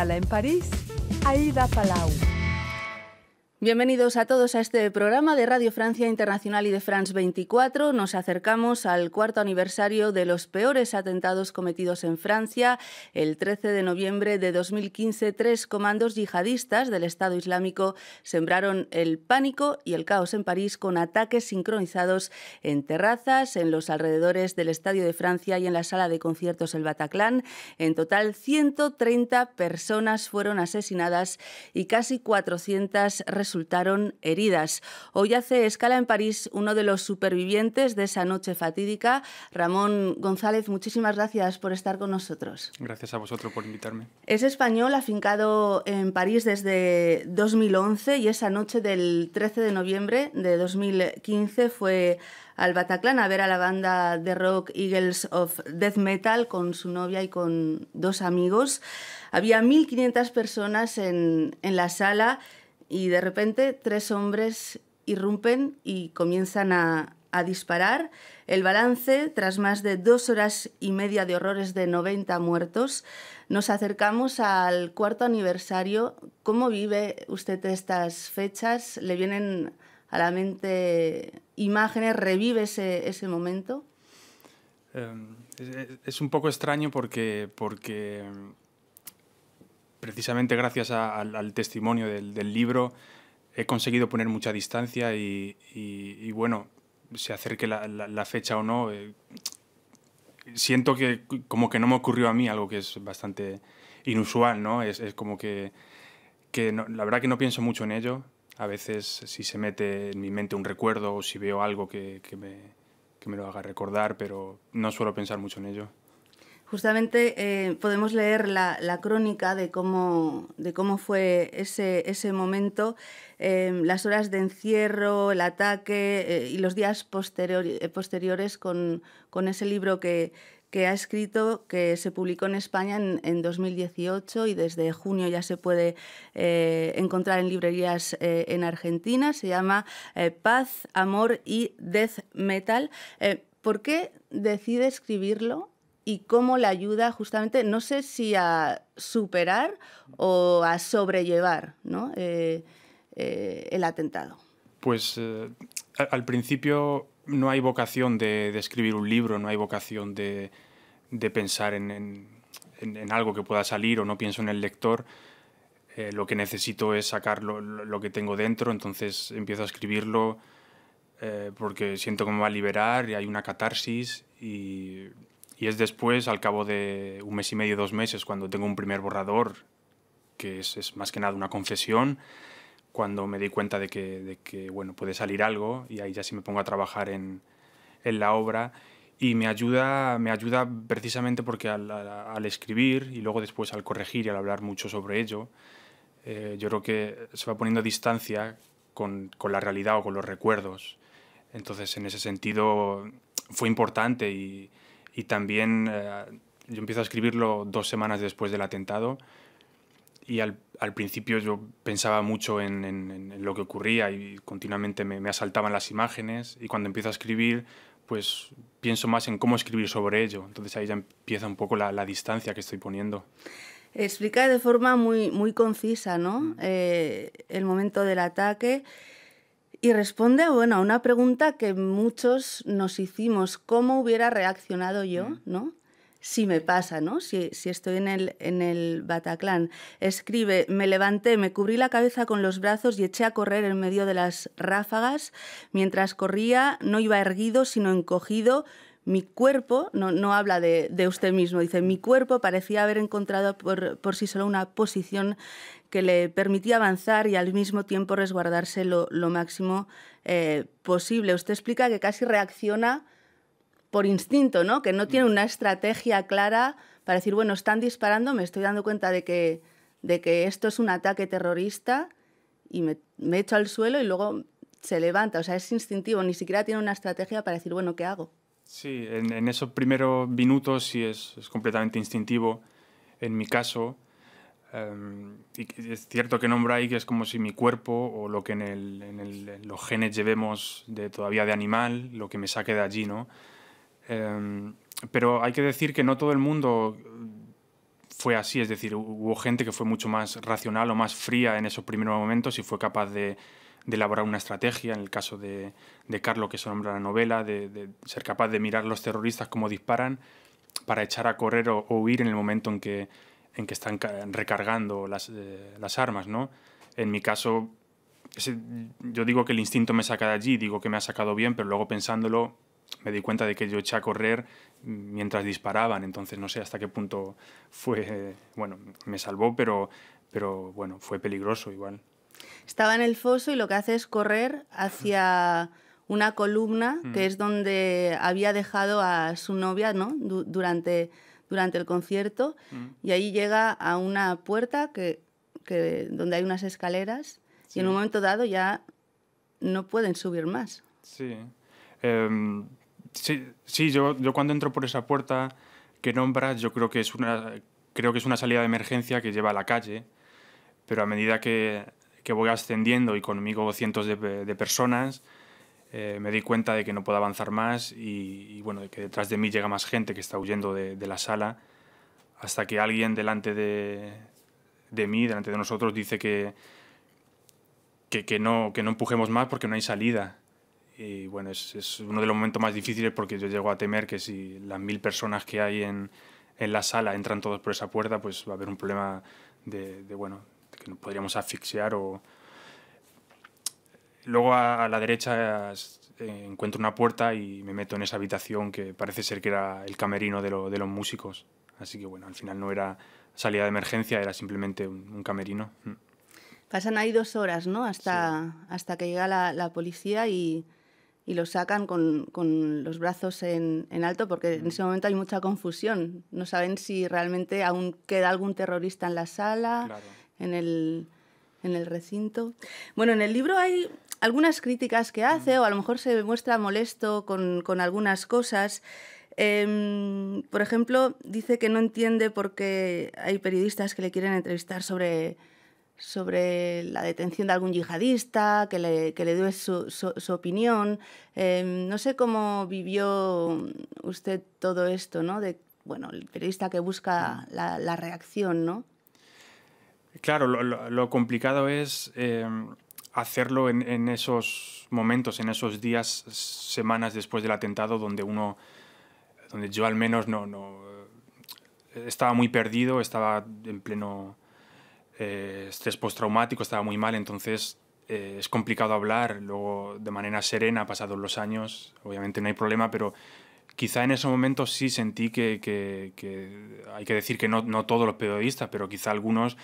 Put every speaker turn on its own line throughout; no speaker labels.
escala en París, Aida Palau. Bienvenidos a todos a este programa de Radio Francia Internacional y de France 24. Nos acercamos al cuarto aniversario de los peores atentados cometidos en Francia. El 13 de noviembre de 2015, tres comandos yihadistas del Estado Islámico sembraron el pánico y el caos en París con ataques sincronizados en terrazas, en los alrededores del Estadio de Francia y en la sala de conciertos El Bataclan. En total, 130 personas fueron asesinadas y casi 400 resultaron resultaron heridas. Hoy hace escala en París uno de los supervivientes de esa noche fatídica. Ramón González, muchísimas gracias por estar con nosotros.
Gracias a vosotros por invitarme.
Es español, afincado en París desde 2011 y esa noche del 13 de noviembre de 2015 fue al Bataclan a ver a la banda de rock Eagles of Death Metal con su novia y con dos amigos. Había 1.500 personas en, en la sala y de repente tres hombres irrumpen y comienzan a, disparar. El balance, tras más de dos horas y media de horrores de 90 muertos, nos acercamos al cuarto aniversario. ¿Cómo vive usted estas fechas? ¿Le vienen a la mente imágenes? ¿Revive ese, momento?
Em, es, un poco extraño porque, porque em, precisamente gracias al, testimonio del, libro he conseguido poner mucha distancia y, bueno, se acerque la, fecha o no, eh, siento que como que no me ocurrió a mí algo que es bastante inusual, ¿no? Es, como que, la verdad que no pienso mucho en ello. A veces si se mete en mi mente un recuerdo o si veo algo que, me, que me lo haga recordar, pero no suelo pensar mucho en ello.
Justamente eh, podemos leer la, crónica de cómo, fue ese, momento, eh, las horas de encierro, el ataque eh, y los días posteriores con, ese libro que, ha escrito, que se publicó en España en 2018 y desde junio ya se puede encontrar en librerías en Argentina. Se llama Paz, Amor y Death Metal. ¿Por qué decide escribirlo? y cómo le ayuda justamente, no sé si a superar o a sobrellevar eh, eh, el atentado.
Pues eh, al principio no hay vocación de, escribir un libro, no hay vocación de, pensar en, algo que pueda salir o no pienso en el lector. lo que necesito es sacar lo, que tengo dentro, entonces empiezo a escribirlo porque siento que va a liberar y hay una catarsis y y es después, al cabo de un mes y medio, dos meses, cuando tengo un primer borrador, que es, más que nada una confesión, cuando me di cuenta de que, bueno, puede salir algo y ahí ya sí me pongo a trabajar en, la obra. Y me ayuda, me ayuda precisamente porque al, escribir y luego después al corregir y al hablar mucho sobre ello, eh, yo creo que se va poniendo a distancia con, con la realidad o con los recuerdos. Entonces, en ese sentido, fue importante y, y también eh, yo empiezo a escribirlo dos semanas después del atentado y al, principio yo pensaba mucho en, lo que ocurría y continuamente me, asaltaban las imágenes y cuando empiezo a escribir pues pienso más en cómo escribir sobre ello. Entonces ahí ya empieza un poco la, distancia que estoy poniendo.
Explica de forma muy, muy concisa ¿no? Mm. Eh, el momento del ataque y responde bueno, a una pregunta que muchos nos hicimos, ¿cómo hubiera reaccionado yo mm. ¿no? si me pasa, ¿no? si, estoy en el, en el Bataclan? Escribe, me levanté, me cubrí la cabeza con los brazos y eché a correr en medio de las ráfagas. Mientras corría no iba erguido, sino encogido, mi cuerpo, no, habla de, usted mismo, dice, mi cuerpo parecía haber encontrado por, por, sí solo una posición que le permitía avanzar y al mismo tiempo resguardarse lo, máximo eh, posible. Usted explica que casi reacciona por instinto, ¿no? Que no tiene mm. una estrategia clara para decir, bueno, están disparando, me estoy dando cuenta de que, de que esto es un ataque terrorista y me, echo al suelo y luego se levanta. O sea, es instintivo, ni siquiera tiene una estrategia para decir, bueno, ¿qué hago?
Sí, en, esos primeros minutos sí es completamente instintivo. En mi caso, Em, es cierto que nombra ahí que es como si mi cuerpo o lo que en, los genes llevemos de, todavía de animal, lo que me saque de allí, ¿no? Em, pero hay que decir que no todo el mundo fue así, es decir, hubo gente que fue mucho más racional o más fría en esos primeros momentos y fue capaz de, elaborar una estrategia, en el caso de, de Carlo, que se nombra la novela, de, ser capaz de mirar los terroristas como disparan para echar a correr o huir en el momento en que en que están recargando las, eh, las armas, ¿no? En mi caso, yo digo que el instinto me saca de allí, digo que me ha sacado bien, pero luego pensándolo me di cuenta de que yo eché a correr mientras disparaban, entonces no sé hasta qué punto fue, bueno, me salvó, pero, pero bueno, fue peligroso igual.
Estaba en el foso y lo que hace es correr hacia una columna que mm. es donde había dejado a su novia, ¿no? durante durante el concierto mm. y ahí llega a una puerta que, donde hay unas escaleras y en un momento dado ya no pueden subir más.
Sí. Em, sí, yo, cuando entro por esa puerta que nombras, yo creo que es una creo que es una salida de emergencia que lleva a la calle, pero a medida que, voy ascendiendo y conmigo cientos de personas, eh, me di cuenta de que no puedo avanzar más y, bueno, de que detrás de mí llega más gente que está huyendo de, la sala, hasta que alguien delante de, mí, delante de nosotros, dice que, que, no, que no empujemos más porque no hay salida. Y bueno, es, uno de los momentos más difíciles porque yo llego a temer que si las mil personas que hay en, la sala entran todos por esa puerta, pues va a haber un problema de, bueno, de que nos podríamos asfixiar o, Luego a, la derecha eh, encuentro una puerta y me meto en esa habitación que parece ser que era el camerino de, los músicos. Así que bueno, al final no era salida de emergencia, era simplemente un, camerino. Mm.
Pasan ahí dos horas, ¿no? Hasta, hasta que llega la, policía y, y lo sacan con, los brazos en, alto porque en mm. ese momento hay mucha confusión. No saben si realmente aún queda algún terrorista en la sala, en el en el recinto. Bueno, en el libro hay algunas críticas que hace o a lo mejor se muestra molesto con, con algunas cosas. Em, por ejemplo, dice que no entiende por qué hay periodistas que le quieren entrevistar sobre, sobre la detención de algún yihadista, que le, que le dio su, su, opinión. Em, no sé cómo vivió usted todo esto, ¿no? De, bueno, el periodista que busca la reacción, ¿no?
Claro, lo, complicado es em, hacerlo en, esos momentos, en esos días, semanas después del atentado, donde uno, donde yo al menos eh, estaba muy perdido, estaba en pleno eh, estrés postraumático, estaba muy mal, entonces eh, es complicado hablar. Luego, de manera serena, pasados los años, obviamente no hay problema, pero quizá en esos momentos sí sentí que, hay que decir que no, no todos los periodistas, pero quizá algunos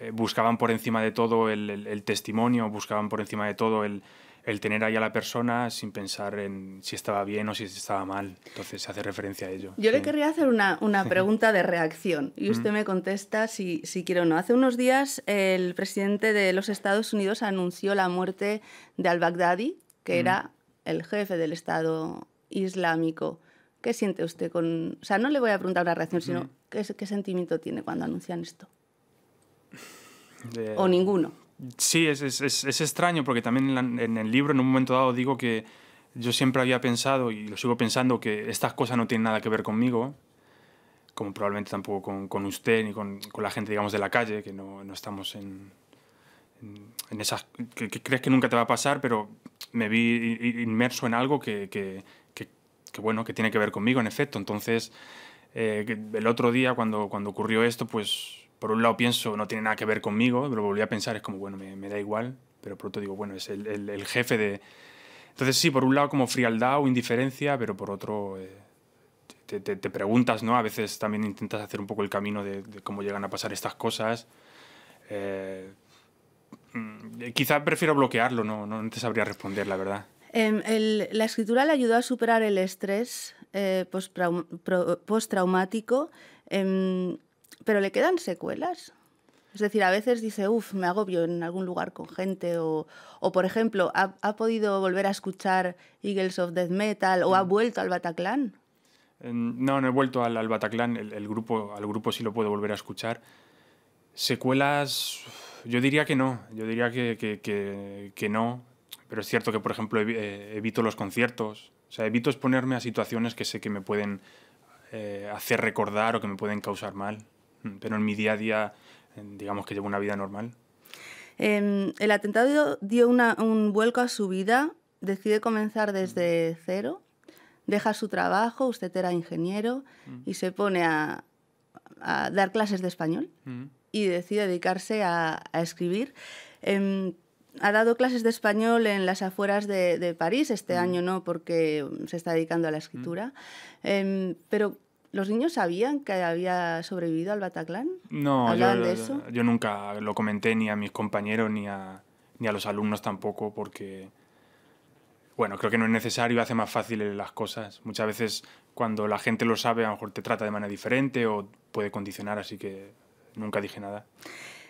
eh, buscaban por encima de todo el, testimonio, buscaban por encima de todo el, tener ahí a la persona sin pensar en si estaba bien o si estaba mal. Entonces se hace referencia a ello.
Yo le querría hacer una, pregunta de reacción y mm. usted me contesta si, si quiere o no. Hace unos días el presidente de los Estados Unidos anunció la muerte de al-Baghdadi, que mm. era el jefe del Estado Islámico. ¿Qué siente usted con.? O sea, no le voy a preguntar una reacción, sino mm. ¿qué sentimiento tiene cuando anuncian esto?
O ninguno. Sí, es, extraño porque también en, el libro en un momento dado digo que yo siempre había pensado y lo sigo pensando que estas cosas no tienen nada que ver conmigo, como probablemente tampoco con, usted ni con, la gente, digamos, de la calle, que no, no estamos en, en, esas... Que, crees que nunca te va a pasar, pero me vi inmerso en algo que, que, bueno, que tiene que ver conmigo, en efecto. Entonces, eh, el otro día cuando, cuando ocurrió esto, pues por un lado pienso, no tiene nada que ver conmigo, lo volví a pensar, es como, bueno, me, da igual, pero por otro digo, bueno, es el, jefe de... Entonces sí, por un lado como frialdad o indiferencia, pero por otro eh, te, preguntas, ¿no? A veces también intentas hacer un poco el camino de, cómo llegan a pasar estas cosas. Eh, mm, quizá prefiero bloquearlo, no, no te sabría responder, la verdad.
Em, la escritura le ayudó a superar el estrés eh, postraumático. Em, pero le quedan secuelas. Es decir, a veces dice, uff, me agobio en algún lugar con gente, o, por ejemplo, ha, podido volver a escuchar Eagles of Death Metal, o ha mm. vuelto al Bataclan.
No, no he vuelto al, al Bataclan, el, grupo, al grupo sí lo puedo volver a escuchar. Secuelas, yo diría que no, yo diría que, no, pero es cierto que, por ejemplo, eh, evito los conciertos, o sea, evito exponerme a situaciones que sé que me pueden eh, hacer recordar o que me pueden causar mal pero en mi día a día, digamos que llevo una vida normal.
Em, el atentado dio un vuelco a su vida, decide comenzar desde mm. cero, deja su trabajo, usted era ingeniero, mm. y se pone a, dar clases de español mm. y decide dedicarse a, escribir. Em, ha dado clases de español en las afueras de, París, este año no, porque se está dedicando a la escritura. Em, pero ¿Los niños sabían que había sobrevivido al Bataclan?
No, yo, nunca lo comenté ni a mis compañeros ni a, ni a los alumnos tampoco, porque, bueno, creo que no es necesario, hace más fácil las cosas. Muchas veces cuando la gente lo sabe, a lo mejor te trata de manera diferente o puede condicionar, así que nunca dije nada.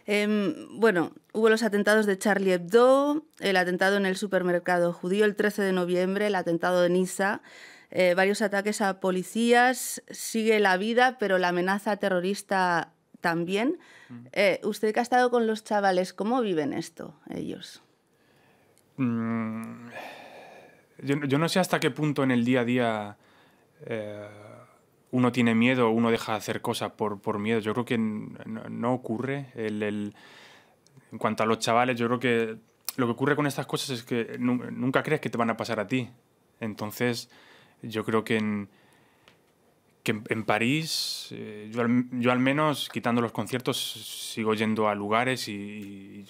Em, bueno, hubo los atentados de Charlie Hebdo, el atentado en el supermercado judío el 13 de noviembre, el atentado de Niza, eh, varios ataques a policías, sigue la vida, pero la amenaza terrorista también. Mm. Eh, usted que ha estado con los chavales, ¿cómo viven esto ellos?
Mm, yo, no sé hasta qué punto en el día a día eh, uno tiene miedo, uno deja de hacer cosas por, miedo. Yo creo que no, ocurre. en cuanto a los chavales, yo creo que lo que ocurre con estas cosas es que nunca crees que te van a pasar a ti. Entonces, yo creo que en, que en, París, eh, yo, al, menos, quitando los conciertos, sigo yendo a lugares y,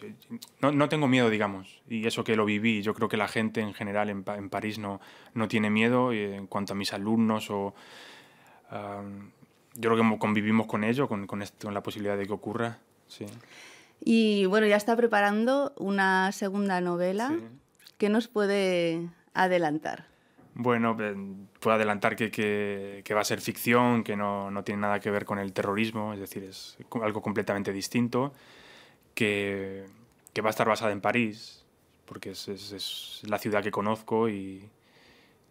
no, tengo miedo, digamos. Y eso que lo viví, yo creo que la gente en general en, París no, no tiene miedo eh, en cuanto a mis alumnos o yo creo que convivimos con ello, con, con, la posibilidad de que ocurra. Sí.
Y bueno, ya está preparando una segunda novela. ¿Qué que nos puede adelantar?
Bueno, eh, puedo adelantar que, que, va a ser ficción, que no, no, tiene nada que ver con el terrorismo, es decir, es algo completamente distinto, que, que va a estar basada en París, porque es, es la ciudad que conozco y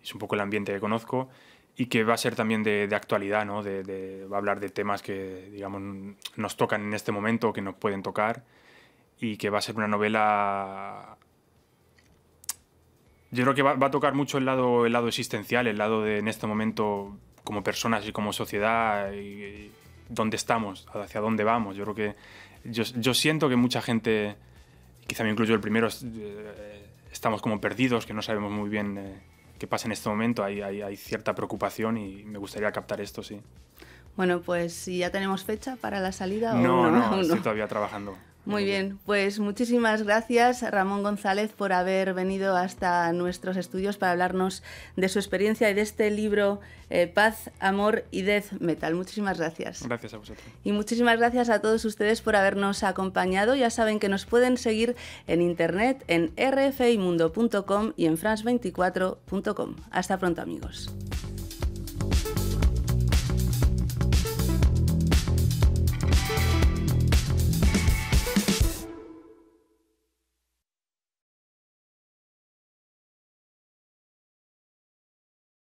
es un poco el ambiente que conozco, y que va a ser también de, de actualidad, ¿no? De, va a hablar de temas que, digamos, nos tocan en este momento, que nos pueden tocar, y que va a ser una novela... Yo creo que va, a tocar mucho el lado, el lado existencial, el lado de en este momento como personas y como sociedad, dónde estamos, hacia dónde vamos. Yo creo que... Yo, yo siento que mucha gente, quizá me incluyo el primero, eh, estamos como perdidos, que no sabemos muy bien... Eh, ¿Qué pasa en este momento. Hay, hay, cierta preocupación y me gustaría captar esto, sí.
Bueno, pues si ya tenemos fecha para la salida. o no, no, no, estoy
todavía trabajando.
Muy bien, pues muchísimas gracias Ramón González por haber venido hasta nuestros estudios para hablarnos de su experiencia y de este libro eh, Paz, Amor y Death Metal. Muchísimas gracias. Gracias a vosotros. Y muchísimas gracias a todos ustedes por habernos acompañado. Ya saben que nos pueden seguir en internet en rfimundo.com y en france24.com. Hasta pronto amigos.